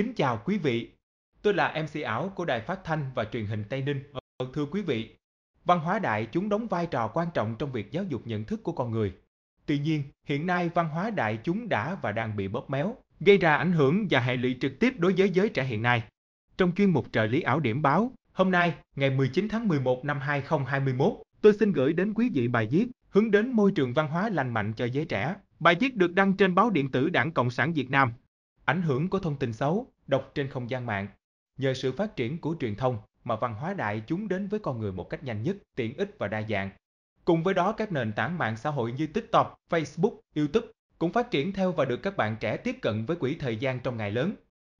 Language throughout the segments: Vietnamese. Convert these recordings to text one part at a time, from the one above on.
Kính chào quý vị, tôi là MC ảo của Đài Phát Thanh và Truyền hình Tây Ninh. Ờ, thưa quý vị, văn hóa đại chúng đóng vai trò quan trọng trong việc giáo dục nhận thức của con người. Tuy nhiên, hiện nay văn hóa đại chúng đã và đang bị bóp méo, gây ra ảnh hưởng và hệ lụy trực tiếp đối với giới trẻ hiện nay. Trong chuyên mục trợ lý ảo điểm báo, hôm nay, ngày 19 tháng 11 năm 2021, tôi xin gửi đến quý vị bài viết hướng đến môi trường văn hóa lành mạnh cho giới trẻ. Bài viết được đăng trên báo điện tử Đảng Cộng sản Việt Nam Ảnh hưởng của thông tin xấu, độc trên không gian mạng. Nhờ sự phát triển của truyền thông mà văn hóa đại chúng đến với con người một cách nhanh nhất, tiện ích và đa dạng. Cùng với đó, các nền tảng mạng xã hội như TikTok, Facebook, YouTube cũng phát triển theo và được các bạn trẻ tiếp cận với quỹ thời gian trong ngày lớn.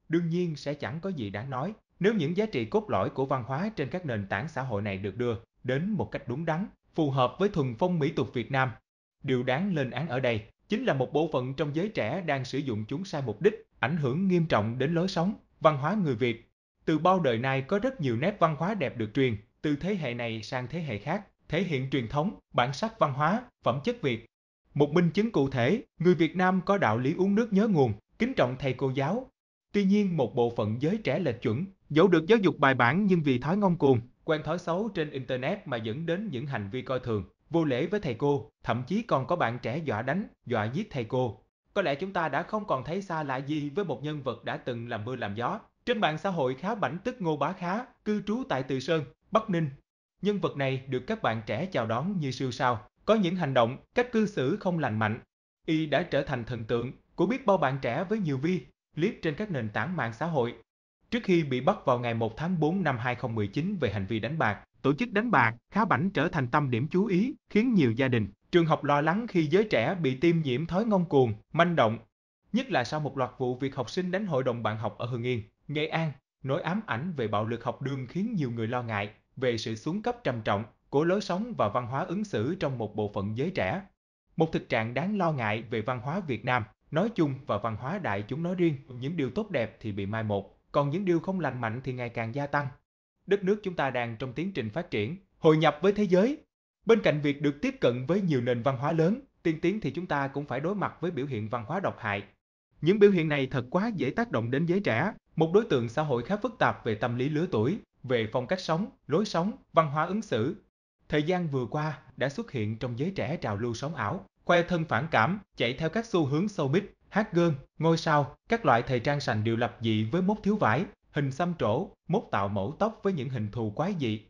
Đương nhiên sẽ chẳng có gì đáng nói nếu những giá trị cốt lõi của văn hóa trên các nền tảng xã hội này được đưa đến một cách đúng đắn, phù hợp với thuần phong mỹ tục Việt Nam. Điều đáng lên án ở đây chính là một bộ phận trong giới trẻ đang sử dụng chúng sai mục đích ảnh hưởng nghiêm trọng đến lối sống, văn hóa người Việt. Từ bao đời nay có rất nhiều nét văn hóa đẹp được truyền từ thế hệ này sang thế hệ khác, thể hiện truyền thống, bản sắc văn hóa, phẩm chất Việt. Một minh chứng cụ thể, người Việt Nam có đạo lý uống nước nhớ nguồn, kính trọng thầy cô giáo. Tuy nhiên, một bộ phận giới trẻ lệch chuẩn, dẫu được giáo dục bài bản nhưng vì thói ngông cuồng, quen thói xấu trên internet mà dẫn đến những hành vi coi thường, vô lễ với thầy cô, thậm chí còn có bạn trẻ dọa đánh, dọa giết thầy cô, có lẽ chúng ta đã không còn thấy xa lạ gì với một nhân vật đã từng làm mưa làm gió. Trên mạng xã hội khá bảnh tức Ngô Bá Khá, cư trú tại Từ Sơn, Bắc Ninh. Nhân vật này được các bạn trẻ chào đón như siêu sao, có những hành động, cách cư xử không lành mạnh. Y đã trở thành thần tượng của biết bao bạn trẻ với nhiều vi, clip trên các nền tảng mạng xã hội. Trước khi bị bắt vào ngày 1 tháng 4 năm 2019 về hành vi đánh bạc, tổ chức đánh bạc, Khá Bảnh trở thành tâm điểm chú ý, khiến nhiều gia đình, trường học lo lắng khi giới trẻ bị tiêm nhiễm thói ngông cuồng, manh động, nhất là sau một loạt vụ việc học sinh đánh hội đồng bạn học ở Hưng Yên, Nghệ An, nỗi ám ảnh về bạo lực học đường khiến nhiều người lo ngại về sự xuống cấp trầm trọng của lối sống và văn hóa ứng xử trong một bộ phận giới trẻ. Một thực trạng đáng lo ngại về văn hóa Việt Nam nói chung và văn hóa đại chúng nói riêng, những điều tốt đẹp thì bị mai một, còn những điều không lành mạnh thì ngày càng gia tăng. Đất nước chúng ta đang trong tiến trình phát triển, hội nhập với thế giới Bên cạnh việc được tiếp cận với nhiều nền văn hóa lớn, tiên tiến thì chúng ta cũng phải đối mặt với biểu hiện văn hóa độc hại. Những biểu hiện này thật quá dễ tác động đến giới trẻ, một đối tượng xã hội khá phức tạp về tâm lý lứa tuổi, về phong cách sống, lối sống, văn hóa ứng xử. Thời gian vừa qua đã xuất hiện trong giới trẻ trào lưu sống ảo, khoe thân phản cảm, chạy theo các xu hướng sâu bít, hát gơn, ngôi sao, các loại thời trang sành đều lập dị với mốt thiếu vải, hình xăm trổ, mốt tạo mẫu tóc với những hình thù quái dị,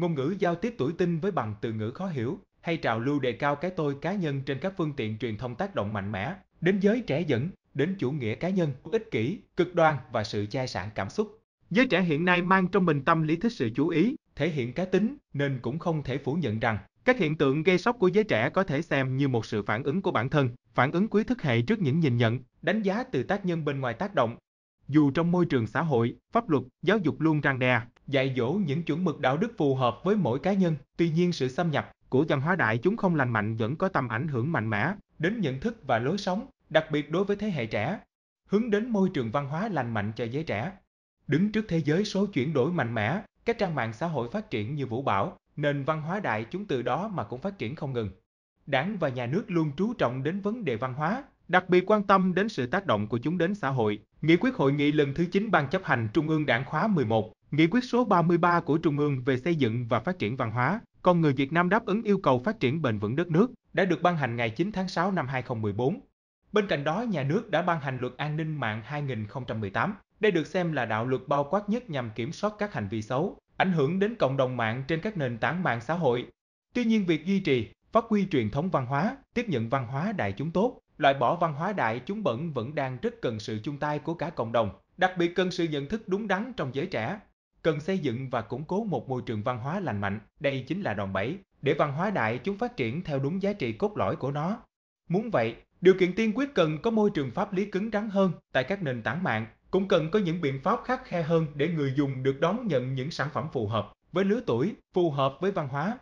Ngôn ngữ giao tiếp tuổi tinh với bằng từ ngữ khó hiểu hay trào lưu đề cao cái tôi cá nhân trên các phương tiện truyền thông tác động mạnh mẽ đến giới trẻ dẫn đến chủ nghĩa cá nhân, ích kỷ, cực đoan và sự chai sạn cảm xúc. Giới trẻ hiện nay mang trong mình tâm lý thích sự chú ý, thể hiện cá tính nên cũng không thể phủ nhận rằng các hiện tượng gây sốc của giới trẻ có thể xem như một sự phản ứng của bản thân, phản ứng quý thức hệ trước những nhìn nhận, đánh giá từ tác nhân bên ngoài tác động, dù trong môi trường xã hội, pháp luật, giáo dục luôn ràng đè, dạy dỗ những chuẩn mực đạo đức phù hợp với mỗi cá nhân. Tuy nhiên sự xâm nhập của văn hóa đại chúng không lành mạnh vẫn có tầm ảnh hưởng mạnh mẽ đến nhận thức và lối sống, đặc biệt đối với thế hệ trẻ, hướng đến môi trường văn hóa lành mạnh cho giới trẻ. Đứng trước thế giới số chuyển đổi mạnh mẽ, các trang mạng xã hội phát triển như vũ bão, nền văn hóa đại chúng từ đó mà cũng phát triển không ngừng. Đảng và nhà nước luôn chú trọng đến vấn đề văn hóa, đặc biệt quan tâm đến sự tác động của chúng đến xã hội. Nghị quyết hội nghị lần thứ 9 Ban chấp hành Trung ương Đảng khóa 11, Nghị quyết số 33 của Trung ương về xây dựng và phát triển văn hóa, con người Việt Nam đáp ứng yêu cầu phát triển bền vững đất nước đã được ban hành ngày 9 tháng 6 năm 2014. Bên cạnh đó, nhà nước đã ban hành luật an ninh mạng 2018. Đây được xem là đạo luật bao quát nhất nhằm kiểm soát các hành vi xấu, ảnh hưởng đến cộng đồng mạng trên các nền tảng mạng xã hội. Tuy nhiên, việc duy trì, phát huy truyền thống văn hóa, tiếp nhận văn hóa đại chúng tốt loại bỏ văn hóa đại chúng bẩn vẫn đang rất cần sự chung tay của cả cộng đồng, đặc biệt cần sự nhận thức đúng đắn trong giới trẻ. Cần xây dựng và củng cố một môi trường văn hóa lành mạnh, đây chính là đòn bẩy, để văn hóa đại chúng phát triển theo đúng giá trị cốt lõi của nó. Muốn vậy, điều kiện tiên quyết cần có môi trường pháp lý cứng rắn hơn tại các nền tảng mạng, cũng cần có những biện pháp khắc khe hơn để người dùng được đón nhận những sản phẩm phù hợp với lứa tuổi, phù hợp với văn hóa.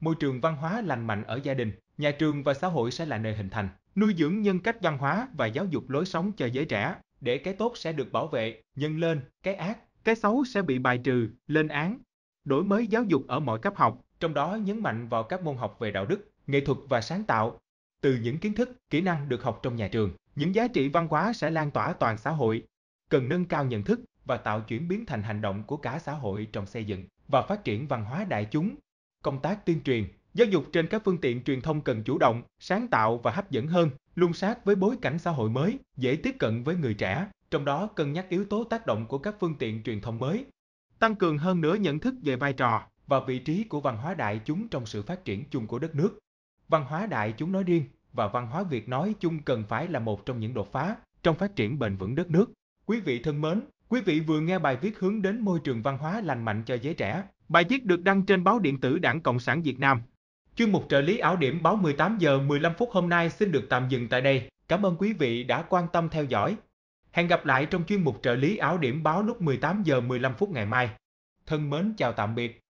Môi trường văn hóa lành mạnh ở gia đình, nhà trường và xã hội sẽ là nơi hình thành nuôi dưỡng nhân cách văn hóa và giáo dục lối sống cho giới trẻ để cái tốt sẽ được bảo vệ nhân lên cái ác cái xấu sẽ bị bài trừ lên án đổi mới giáo dục ở mọi cấp học trong đó nhấn mạnh vào các môn học về đạo đức nghệ thuật và sáng tạo từ những kiến thức kỹ năng được học trong nhà trường những giá trị văn hóa sẽ lan tỏa toàn xã hội cần nâng cao nhận thức và tạo chuyển biến thành hành động của cả xã hội trong xây dựng và phát triển văn hóa đại chúng công tác tuyên truyền Giáo dục trên các phương tiện truyền thông cần chủ động, sáng tạo và hấp dẫn hơn, luôn sát với bối cảnh xã hội mới, dễ tiếp cận với người trẻ, trong đó cân nhắc yếu tố tác động của các phương tiện truyền thông mới. Tăng cường hơn nữa nhận thức về vai trò và vị trí của văn hóa đại chúng trong sự phát triển chung của đất nước. Văn hóa đại chúng nói riêng và văn hóa Việt nói chung cần phải là một trong những đột phá trong phát triển bền vững đất nước. Quý vị thân mến, quý vị vừa nghe bài viết hướng đến môi trường văn hóa lành mạnh cho giới trẻ. Bài viết được đăng trên báo điện tử Đảng Cộng sản Việt Nam. Chuyên mục trợ lý áo điểm báo 18 giờ 15 phút hôm nay xin được tạm dừng tại đây. Cảm ơn quý vị đã quan tâm theo dõi. Hẹn gặp lại trong chuyên mục trợ lý áo điểm báo lúc 18 giờ 15 phút ngày mai. Thân mến chào tạm biệt.